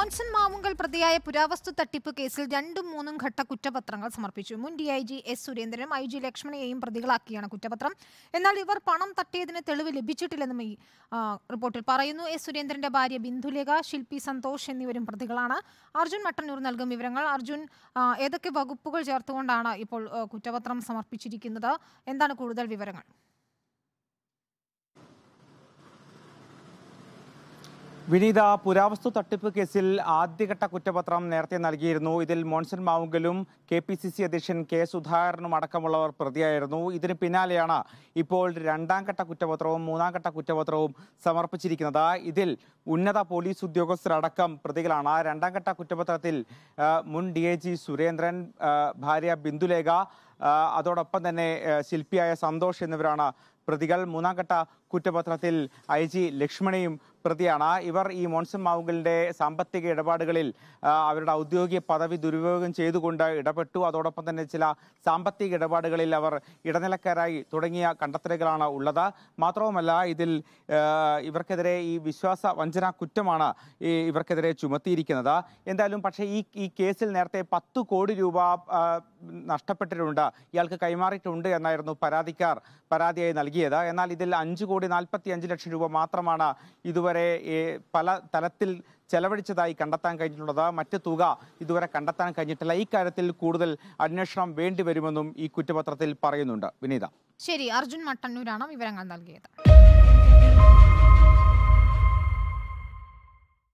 ഓൻസൺ മാമുങ്കൽ പ്രതിയായ പുരാവസ്തു തട്ടിപ്പ് കേസിൽ രണ്ടും മൂന്നും ഘട്ട കുറ്റപത്രങ്ങൾ സമർപ്പിച്ചു മുൻ ഡി ഐ ജി എസ് സുരേന്ദ്രനും ഐ ജി ലക്ഷ്മണയെയും പ്രതികളാക്കിയാണ് കുറ്റപത്രം എന്നാൽ ഇവർ പണം തട്ടിയതിന് തെളിവ് ലഭിച്ചിട്ടില്ലെന്നും ഈ റിപ്പോർട്ടിൽ പറയുന്നു എസ് സുരേന്ദ്രന്റെ ഭാര്യ ബിന്ദുലേഖ ശില്പി സന്തോഷ് എന്നിവരും പ്രതികളാണ് അർജുൻ മട്ടന്നൂർ നൽകും വിവരങ്ങൾ അർജുൻ ഏതൊക്കെ വകുപ്പുകൾ ചേർത്തുകൊണ്ടാണ് ഇപ്പോൾ കുറ്റപത്രം സമർപ്പിച്ചിരിക്കുന്നത് എന്താണ് കൂടുതൽ വിവരങ്ങൾ വിനീത പുരാവസ്തു തട്ടിപ്പ് കേസിൽ ആദ്യഘട്ട കുറ്റപത്രം നേരത്തെ നൽകിയിരുന്നു ഇതിൽ മോൺസൺ മാവുങ്കലും കെ പി സി സി അധ്യക്ഷൻ കെ സുധാകരനും അടക്കമുള്ളവർ പ്രതിയായിരുന്നു ഇതിന് പിന്നാലെയാണ് ഇപ്പോൾ രണ്ടാം ഘട്ട കുറ്റപത്രവും മൂന്നാം ഘട്ട കുറ്റപത്രവും സമർപ്പിച്ചിരിക്കുന്നത് ഇതിൽ ഉന്നത പോലീസ് ഉദ്യോഗസ്ഥരടക്കം പ്രതികളാണ് രണ്ടാം ഘട്ട കുറ്റപത്രത്തിൽ മുൻ ഡി എ ജി സുരേന്ദ്രൻ ഭാര്യ ബിന്ദുലേഖ അതോടൊപ്പം തന്നെ ശില്പിയായ സന്തോഷ് എന്നിവരാണ് പ്രതികൾ മൂന്നാം ഘട്ട കുറ്റപത്രത്തിൽ ഐ ജി ലക്ഷ്മണയും പ്രതിയാണ് ഇവർ ഈ മോൺസൺ മാവുങ്കലിന്റെ സാമ്പത്തിക ഇടപാടുകളിൽ അവരുടെ ഔദ്യോഗിക പദവി ദുരുപയോഗം ചെയ്തുകൊണ്ട് ഇടപെട്ടു അതോടൊപ്പം തന്നെ ചില സാമ്പത്തിക ഇടപാടുകളിൽ അവർ ഇടനിലക്കാരായി തുടങ്ങിയ കണ്ടെത്തലുകളാണ് ഉള്ളത് മാത്രവുമല്ല ഇതിൽ ഇവർക്കെതിരെ ഈ വിശ്വാസ വഞ്ചന കുറ്റമാണ് ഇവർക്കെതിരെ ചുമത്തിയിരിക്കുന്നത് എന്തായാലും പക്ഷേ ഈ ഈ കേസിൽ നേരത്തെ പത്ത് കോടി രൂപ നഷ്ടപ്പെട്ടിട്ടുണ്ട് ഇയാൾക്ക് കൈമാറിയിട്ടുണ്ട് എന്നായിരുന്നു പരാതിക്കാർ പരാതിയായി നൽകിയത് എന്നാൽ ഇതിൽ അഞ്ച് കോടി കോടി നാൽപ്പത്തി അഞ്ച് ലക്ഷം രൂപ മാത്രമാണ് ഇതുവരെ പല തലത്തിൽ ചെലവഴിച്ചതായി കണ്ടെത്താൻ കഴിഞ്ഞിട്ടുള്ളത് മറ്റ് തുക ഇതുവരെ കണ്ടെത്താൻ കഴിഞ്ഞിട്ടില്ല ഇക്കാര്യത്തിൽ കൂടുതൽ അന്വേഷണം വേണ്ടിവരുമെന്നും ഈ കുറ്റപത്രത്തിൽ പറയുന്നുണ്ട് വിനീത ശരി അർജുൻ മട്ടന്നൂരാണ് വിവരങ്ങൾ നൽകിയത്